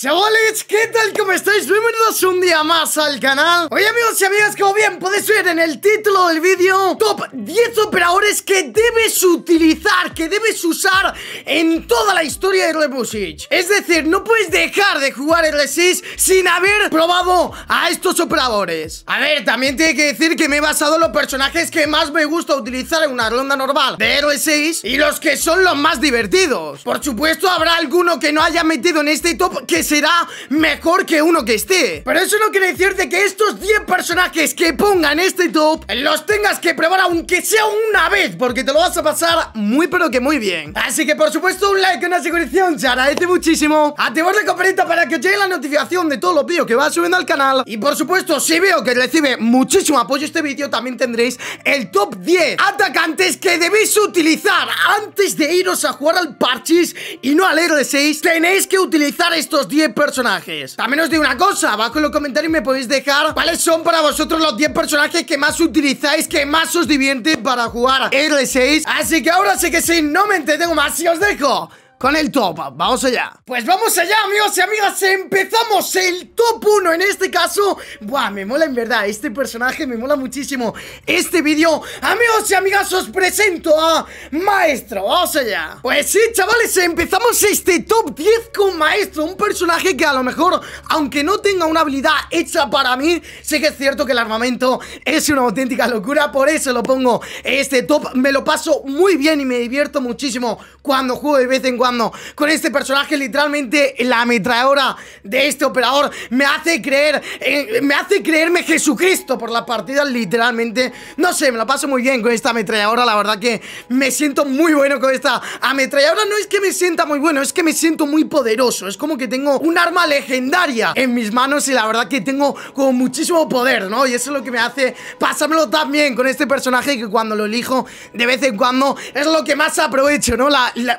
Chavales, ¿qué tal? ¿Cómo estáis? Bienvenidos un día más al canal Hoy, amigos y amigas, como bien podéis ver en el título del vídeo Top 10 operadores que debes utilizar, que debes usar en toda la historia de Rebusic Es decir, no puedes dejar de jugar R6 sin haber probado a estos operadores A ver, también tiene que decir que me he basado en los personajes que más me gusta utilizar en una ronda normal de R6 Y los que son los más divertidos Por supuesto habrá alguno que no haya metido en este top que será mejor que uno que esté Pero eso no quiere decirte que estos 10 personajes que pongan este top eh, Los tengas que probar aunque sea una vez Porque te lo vas a pasar muy pero que muy bien Así que por supuesto un like, una suscripción, se agradece muchísimo Activar la campanita para que os llegue la notificación de todos los vídeos que va subiendo al canal Y por supuesto si veo que recibe muchísimo apoyo este vídeo También tendréis el top 10 atacantes que debéis utilizar antes de iros a jugar al parchís y no al de 6 Tenéis que utilizar estos 10 personajes También os digo una cosa, abajo en los comentarios me podéis dejar ¿Cuáles son para vosotros los 10 personajes que más utilizáis, que más os divierte para jugar R6? Así que ahora sí que sí, no me entretengo más y os dejo con el top. Vamos allá. Pues vamos allá, amigos y amigas. Empezamos el top 1. En este caso, buah, me mola en verdad. Este personaje me mola muchísimo. Este vídeo, amigos y amigas, os presento a Maestro. Vamos allá. Pues sí, chavales, empezamos este top 10 con Maestro. Un personaje que a lo mejor, aunque no tenga una habilidad hecha para mí, Sé que es cierto que el armamento es una auténtica locura. Por eso lo pongo este top. Me lo paso muy bien y me divierto muchísimo cuando juego de vez en cuando con este personaje, literalmente la ametralladora de este operador me hace creer, eh, me hace creerme Jesucristo por la partida, literalmente. No sé, me la paso muy bien con esta ametralladora, la verdad que me siento muy bueno con esta ametralladora. No es que me sienta muy bueno, es que me siento muy poderoso. Es como que tengo un arma legendaria en mis manos y la verdad que tengo como muchísimo poder, ¿no? Y eso es lo que me hace pasármelo tan bien con este personaje que cuando lo elijo de vez en cuando es lo que más aprovecho, ¿no?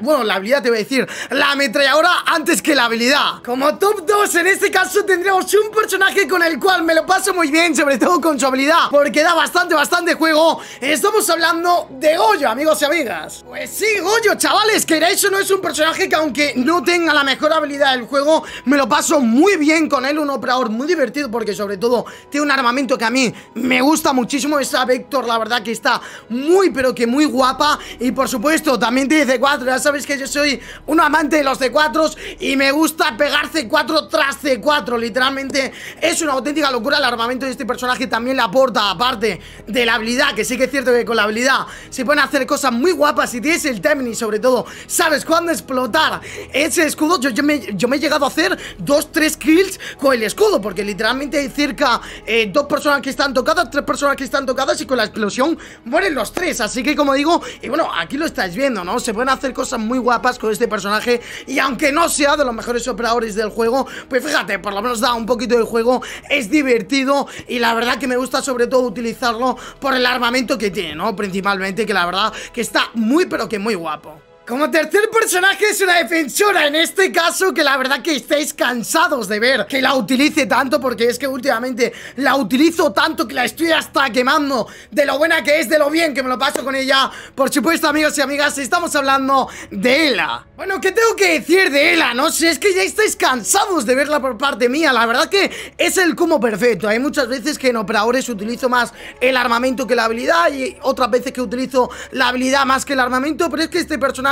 bueno, la habilidad te voy decir, la ametralladora antes que la habilidad. Como top 2, en este caso tendríamos un personaje con el cual me lo paso muy bien, sobre todo con su habilidad, porque da bastante, bastante juego. Estamos hablando de Goyo, amigos y amigas. Pues sí, Goyo, chavales, que eso no es un personaje que aunque no tenga la mejor habilidad del juego, me lo paso muy bien con él, un operador muy divertido, porque sobre todo tiene un armamento que a mí me gusta muchísimo, esa Vector, la verdad que está muy, pero que muy guapa, y por supuesto, también tiene c 4 ya sabéis que yo soy un amante de los C4 y me gusta pegar C4 tras C4. Literalmente es una auténtica locura el armamento de este personaje. También le aporta, aparte de la habilidad, que sí que es cierto que con la habilidad se pueden hacer cosas muy guapas. Si tienes el timing sobre todo sabes cuándo explotar ese escudo, yo, yo, me, he llegado a hacer dos, tres kills con el escudo, porque literalmente hay cerca eh, dos personas que están tocadas, tres personas que están tocadas y con la explosión mueren los tres. Así que como digo, y bueno, aquí lo estáis viendo, ¿no? Se pueden hacer cosas muy guapas con este este personaje y aunque no sea de los mejores operadores del juego, pues fíjate, por lo menos da un poquito de juego, es divertido y la verdad que me gusta sobre todo utilizarlo por el armamento que tiene, ¿no? Principalmente que la verdad que está muy pero que muy guapo. Como tercer personaje es una defensora, en este caso que la verdad que estáis cansados de ver que la utilice tanto porque es que últimamente la utilizo tanto que la estoy hasta quemando de lo buena que es, de lo bien que me lo paso con ella. Por supuesto amigos y amigas, estamos hablando de Ela. Bueno, ¿qué tengo que decir de Ela? No sé, es que ya estáis cansados de verla por parte mía, la verdad que es el como perfecto. Hay muchas veces que en operadores utilizo más el armamento que la habilidad y otras veces que utilizo la habilidad más que el armamento, pero es que este personaje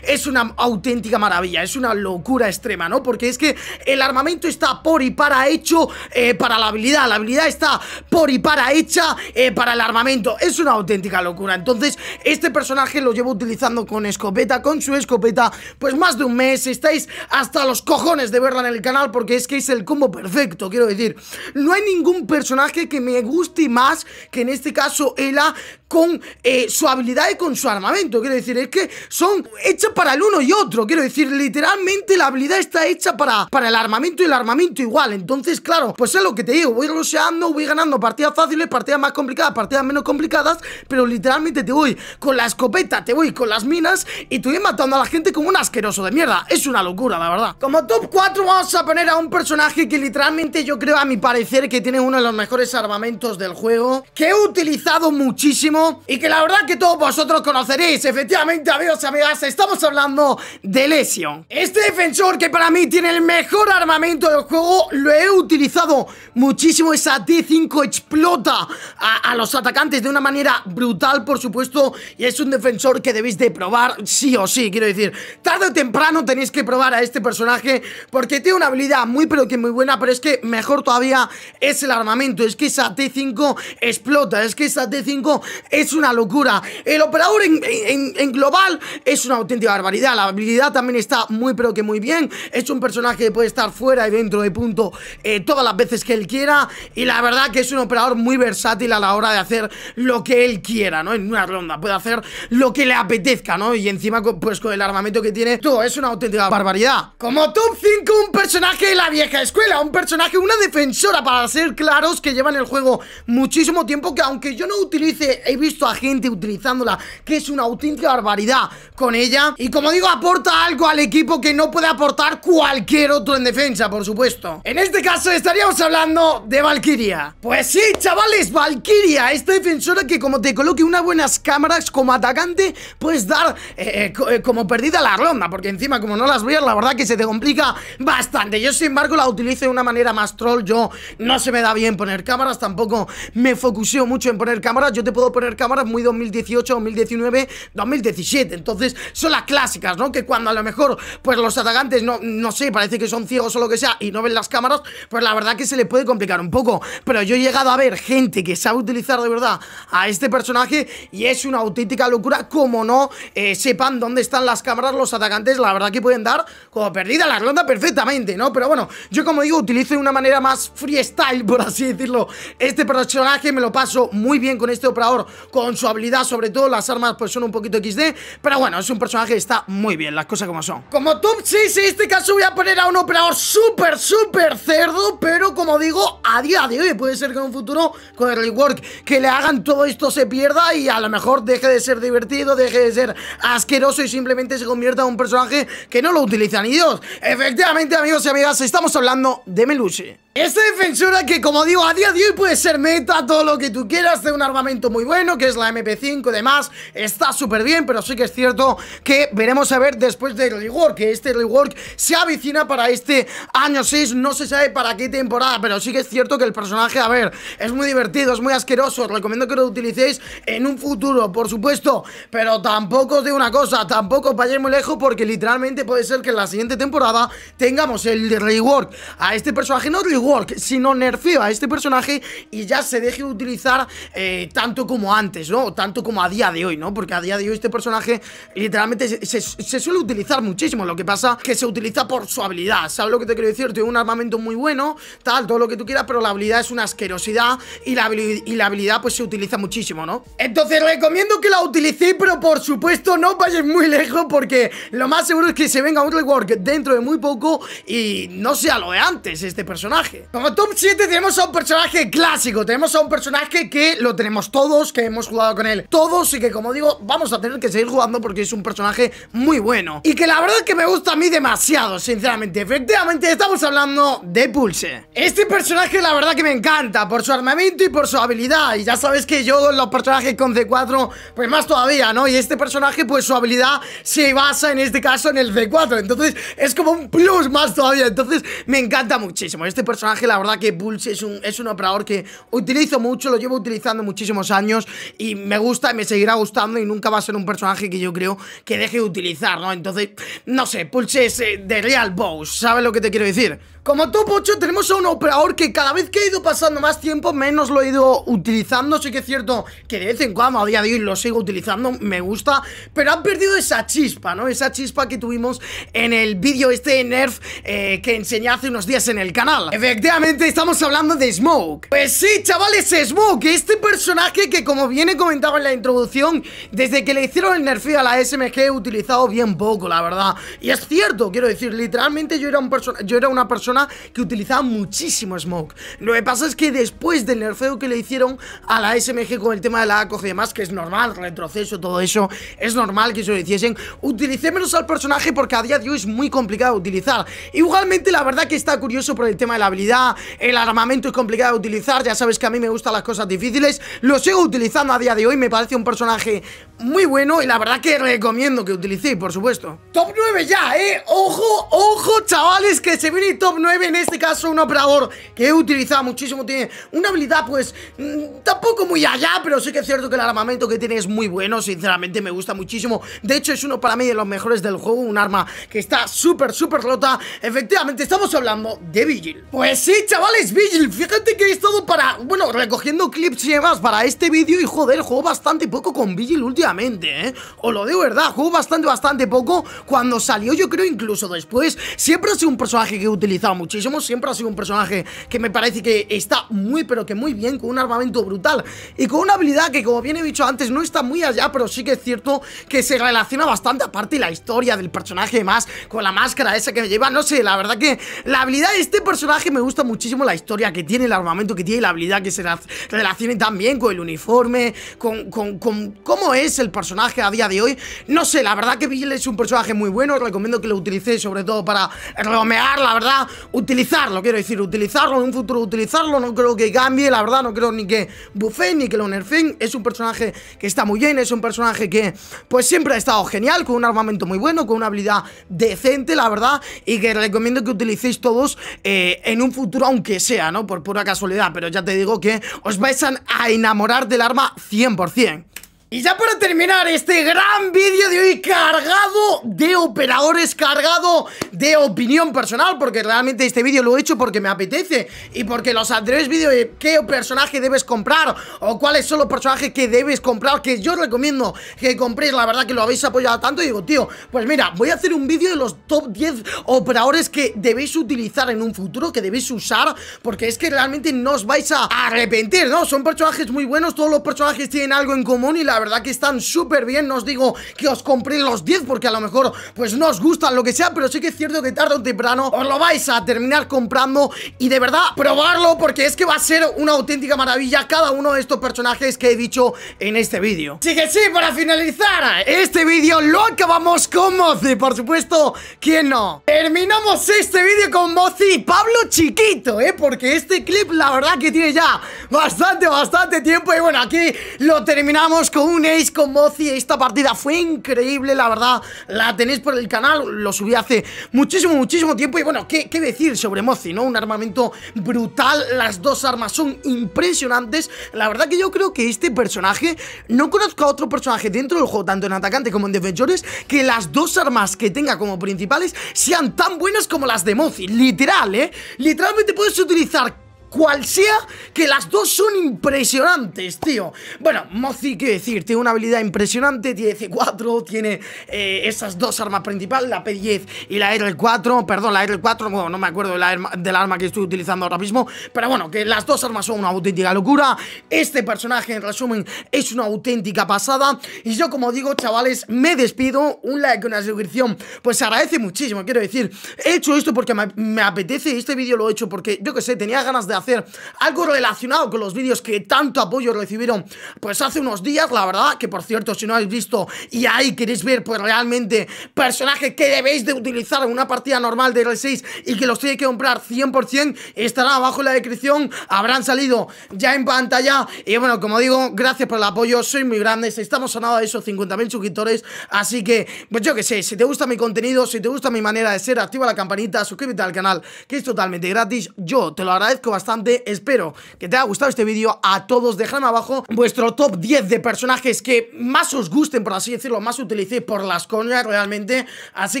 es una auténtica maravilla, es una locura extrema, ¿no? Porque es que el armamento está por y para hecho eh, para la habilidad, la habilidad está por y para hecha eh, para el armamento, es una auténtica locura. Entonces, este personaje lo llevo utilizando con escopeta, con su escopeta, pues más de un mes, estáis hasta los cojones de verla en el canal porque es que es el combo perfecto, quiero decir, no hay ningún personaje que me guste más que en este caso Ela con eh, su habilidad y con su armamento, quiero decir, es que son Hecha para el uno y otro. Quiero decir, literalmente la habilidad está hecha para, para el armamento y el armamento igual. Entonces, claro, pues es lo que te digo. Voy roseando, voy ganando partidas fáciles, partidas más complicadas, partidas menos complicadas. Pero literalmente te voy con la escopeta, te voy con las minas y te voy matando a la gente como un asqueroso de mierda. Es una locura, la verdad. Como top 4 vamos a poner a un personaje que literalmente yo creo, a mi parecer, que tiene uno de los mejores armamentos del juego. Que he utilizado muchísimo y que la verdad que todos vosotros conoceréis. Efectivamente, amigos y amigas Estamos hablando de Lesion. Este defensor que para mí tiene el mejor armamento del juego, lo he utilizado muchísimo. Esa t 5 explota a, los atacantes de una manera brutal, por supuesto. Y es un defensor que debéis de probar sí o sí, quiero decir. Tarde o temprano tenéis que probar a este personaje porque tiene una habilidad muy pero que muy buena, pero es que mejor todavía es el armamento. Es que esa T5 explota, es que esa T5 es una locura. El operador en global es es una auténtica barbaridad. La habilidad también está muy pero que muy bien. Es un personaje que puede estar fuera y dentro de punto eh, todas las veces que él quiera. Y la verdad que es un operador muy versátil a la hora de hacer lo que él quiera, ¿no? En una ronda puede hacer lo que le apetezca, ¿no? Y encima pues con el armamento que tiene, todo es una auténtica barbaridad. Como top 5 un personaje de la vieja escuela, un personaje, una defensora para ser claros que llevan el juego muchísimo tiempo que aunque yo no utilice, he visto a gente utilizándola que es una auténtica barbaridad ella Y como digo, aporta algo al equipo que no puede aportar cualquier otro en defensa, por supuesto En este caso estaríamos hablando de Valkyria Pues sí, chavales, Valkyria, esta defensora que como te coloque unas buenas cámaras como atacante Puedes dar eh, eh, eh, como perdida la ronda Porque encima como no las veas, la verdad que se te complica bastante Yo sin embargo la utilizo de una manera más troll Yo no se me da bien poner cámaras, tampoco me focuseo mucho en poner cámaras Yo te puedo poner cámaras muy 2018, 2019, 2017 Entonces son las clásicas, ¿no? Que cuando a lo mejor, pues los atacantes, no, no sé, parece que son ciegos o lo que sea y no ven las cámaras, pues la verdad que se le puede complicar un poco. Pero yo he llegado a ver gente que sabe utilizar de verdad a este personaje y es una auténtica locura. Como no eh, sepan dónde están las cámaras, los atacantes, la verdad que pueden dar como perdida la ronda perfectamente, ¿no? Pero bueno, yo como digo, utilizo de una manera más freestyle, por así decirlo, este personaje. Me lo paso muy bien con este operador, con su habilidad, sobre todo las armas, pues son un poquito XD. Pero bueno, es un personaje está muy bien, las cosas como son Como top 6, en este caso voy a poner a un operador súper, súper cerdo Pero como digo, a día de hoy. Puede ser que en un futuro con el rework que le hagan todo esto se pierda y a lo mejor deje de ser divertido, deje de ser asqueroso y simplemente se convierta en un personaje que no lo utiliza ni Dios. Efectivamente, amigos y amigas, estamos hablando de Melushi. Esta defensora que, como digo, a día de hoy puede ser meta, todo lo que tú quieras, de un armamento muy bueno, que es la MP5 y demás, está súper bien, pero sí que es cierto que veremos a ver después del rework, que este rework se avicina para este año 6, no se sabe para qué temporada, pero sí que es cierto cierto que el personaje, a ver, es muy divertido, es muy asqueroso. Os recomiendo que lo utilicéis en un futuro, por supuesto. Pero tampoco os digo una cosa, tampoco os vayáis muy lejos porque literalmente puede ser que en la siguiente temporada tengamos el rework a este personaje. No rework, sino nerfeo a este personaje y ya se deje de utilizar eh, tanto como antes, ¿no? Tanto como a día de hoy, ¿no? Porque a día de hoy este personaje literalmente se, suele utilizar muchísimo. Lo que pasa que se utiliza por su habilidad, ¿sabes lo que te quiero decir? Tiene un armamento muy bueno, tal, todo lo que tú quieras, pero la habilidad es una asquerosidad y la, y la habilidad pues se utiliza muchísimo, ¿no? Entonces recomiendo que la utilicéis, pero por supuesto no vayáis muy lejos porque lo más seguro es que se venga un rework dentro de muy poco y no sea lo de antes este personaje. Como top 7 tenemos a un personaje clásico, tenemos a un personaje que lo tenemos todos, que hemos jugado con él todos y que como digo, vamos a tener que seguir jugando porque es un personaje muy bueno y que la verdad es que me gusta a mí demasiado, sinceramente. Efectivamente estamos hablando de Pulse. Este personaje la verdad que me encanta Por su armamento y por su habilidad Y ya sabes que yo los personajes con C4 Pues más todavía, ¿no? Y este personaje pues su habilidad se basa en este caso en el C4 Entonces es como un plus más todavía Entonces me encanta muchísimo Este personaje la verdad que Pulse es un, es un operador que utilizo mucho Lo llevo utilizando muchísimos años Y me gusta y me seguirá gustando Y nunca va a ser un personaje que yo creo que deje de utilizar, ¿no? Entonces, no sé, Pulse es eh, de Real Boss ¿Sabes lo que te quiero decir? Como top 8 tenemos a un operador que cada vez que ha ido pasando más tiempo menos lo he ido utilizando Sí que es cierto que de vez en cuando a día de hoy lo sigo utilizando, me gusta Pero han perdido esa chispa, ¿no? Esa chispa que tuvimos en el vídeo este Nerf eh, que enseñé hace unos días en el canal Efectivamente estamos hablando de Smoke Pues sí, chavales, Smoke, este personaje que como bien he comentado en la introducción Desde que le hicieron el Nerf a la SMG he utilizado bien poco, la verdad Y es cierto, quiero decir, literalmente yo era, un yo era una persona que utilizaba muchísimo smoke. Lo que pasa es que después del nerfeo que le hicieron a la SMG con el tema de la ACOG y demás, que es normal, retroceso, todo eso, es normal que se lo hiciesen, utilicé menos al personaje porque a día de hoy es muy complicado de utilizar. Igualmente, la verdad que está curioso por el tema de la habilidad, el armamento es complicado de utilizar, ya sabes que a mí me gustan las cosas difíciles, lo sigo utilizando a día de hoy, me parece un personaje muy bueno y la verdad que recomiendo que utilicéis, por supuesto. Top 9 ya, ¿eh? Ojo, ojo, chavales, que se viene top 9, en este caso un operador que he utilizado muchísimo, tiene una habilidad pues mm, tampoco muy allá, pero sí que es cierto que el armamento que tiene es muy bueno, sinceramente me gusta muchísimo, de hecho es uno para mí de los mejores del juego, un arma que está súper, súper rota, efectivamente estamos hablando de Vigil. Pues sí, chavales, Vigil, fíjate que es todo para, bueno, recogiendo clips y demás para este vídeo y joder, juego bastante poco con Vigil últimamente, ¿eh? Os lo de verdad, juego bastante, bastante poco, cuando salió yo creo incluso después, siempre ha sido un personaje que he utilizado muchísimo. Siempre ha sido un personaje que me parece que está muy, pero que muy bien, con un armamento brutal y con una habilidad que, como bien he dicho antes, no está muy allá, pero sí que es cierto que se relaciona bastante, aparte la historia del personaje más, con la máscara esa que lleva, no sé, la verdad que la habilidad de este personaje me gusta muchísimo la historia que tiene, el armamento que tiene la habilidad que se relaciona también con el uniforme, con, con, cómo es el personaje a día de hoy. No sé, la verdad que Bill es un personaje muy bueno, recomiendo que lo utilicéis sobre todo para romear, la verdad, utilizarlo, quiero decir, utilizarlo en un futuro, utilizarlo, no creo que cambie, la verdad, no creo ni que buffet ni que lo nerfen, es un personaje que está muy bien, es un personaje que pues siempre ha estado genial, con un armamento muy bueno, con una habilidad decente, la verdad, y que recomiendo que utilicéis todos eh, en un futuro, aunque sea, ¿no? Por pura casualidad, pero ya te digo que os vais a enamorar del arma 100%. Y ya para terminar este gran vídeo de hoy cargado de operadores, cargado de opinión personal, porque realmente este vídeo lo he hecho porque me apetece y porque los anteriores vídeos de eh, qué personaje debes comprar o cuáles son los personajes que debes comprar, que yo recomiendo que compréis, la verdad que lo habéis apoyado tanto y digo, tío, pues mira, voy a hacer un vídeo de los top 10 operadores que debéis utilizar en un futuro, que debéis usar, porque es que realmente no os vais a arrepentir, ¿no? Son personajes muy buenos, todos los personajes tienen algo en común y la verdad que están súper bien, no os digo que os compréis los 10 porque a lo mejor pues no os gustan lo que sea, pero sí que es cierto que tarde o temprano os lo vais a terminar comprando y de verdad probarlo porque es que va a ser una auténtica maravilla cada uno de estos personajes que he dicho en este vídeo. Así que sí, para finalizar este vídeo lo acabamos con Mozi, por supuesto, ¿quién no? Terminamos este vídeo con Mozi Pablo Chiquito, ¿eh? Porque este clip la verdad que tiene ya bastante, bastante tiempo y bueno, aquí lo terminamos con un ace con Mozi, esta partida fue increíble, la verdad, la tenéis por el canal, lo subí hace muchísimo, muchísimo tiempo. Y bueno, ¿qué, qué decir sobre Mozi, no? Un armamento brutal, las dos armas son impresionantes. La verdad que yo creo que este personaje, no conozco a otro personaje dentro del juego, tanto en atacante como en defensores, que las dos armas que tenga como principales sean tan buenas como las de Mozi. Literal, ¿eh? Literalmente puedes utilizar cual sea, que las dos son impresionantes, tío. Bueno, Mozi, quiero decir, tiene una habilidad impresionante, tiene C4, tiene eh, esas dos armas principales, la P10 y la r 4 perdón, la r 4 bueno, no me acuerdo de del arma que estoy utilizando ahora mismo, pero bueno, que las dos armas son una auténtica locura. Este personaje, en resumen, es una auténtica pasada. Y yo, como digo, chavales, me despido, un like, una suscripción, pues se agradece muchísimo, quiero decir, he hecho esto porque me, me apetece, este vídeo lo he hecho porque, yo que sé, tenía ganas de hacer algo relacionado con los vídeos que tanto apoyo recibieron pues hace unos días, la verdad, que por cierto, si no habéis visto y ahí queréis ver pues realmente personajes que debéis de utilizar en una partida normal de R6 y que los tiene que comprar 100%, estará abajo en la descripción, habrán salido ya en pantalla y bueno, como digo, gracias por el apoyo, soy muy grande, estamos a esos 50.000 suscriptores, así que, pues yo que sé, si te gusta mi contenido, si te gusta mi manera de ser, activa la campanita, suscríbete al canal, que es totalmente gratis, yo te lo agradezco bastante Espero que te haya gustado este vídeo A todos, dejadme abajo vuestro top 10 de personajes que más os gusten Por así decirlo, más utilicéis por las coñas realmente Así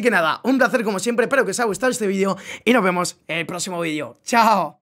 que nada, un placer como siempre Espero que os haya gustado este vídeo Y nos vemos en el próximo vídeo ¡Chao!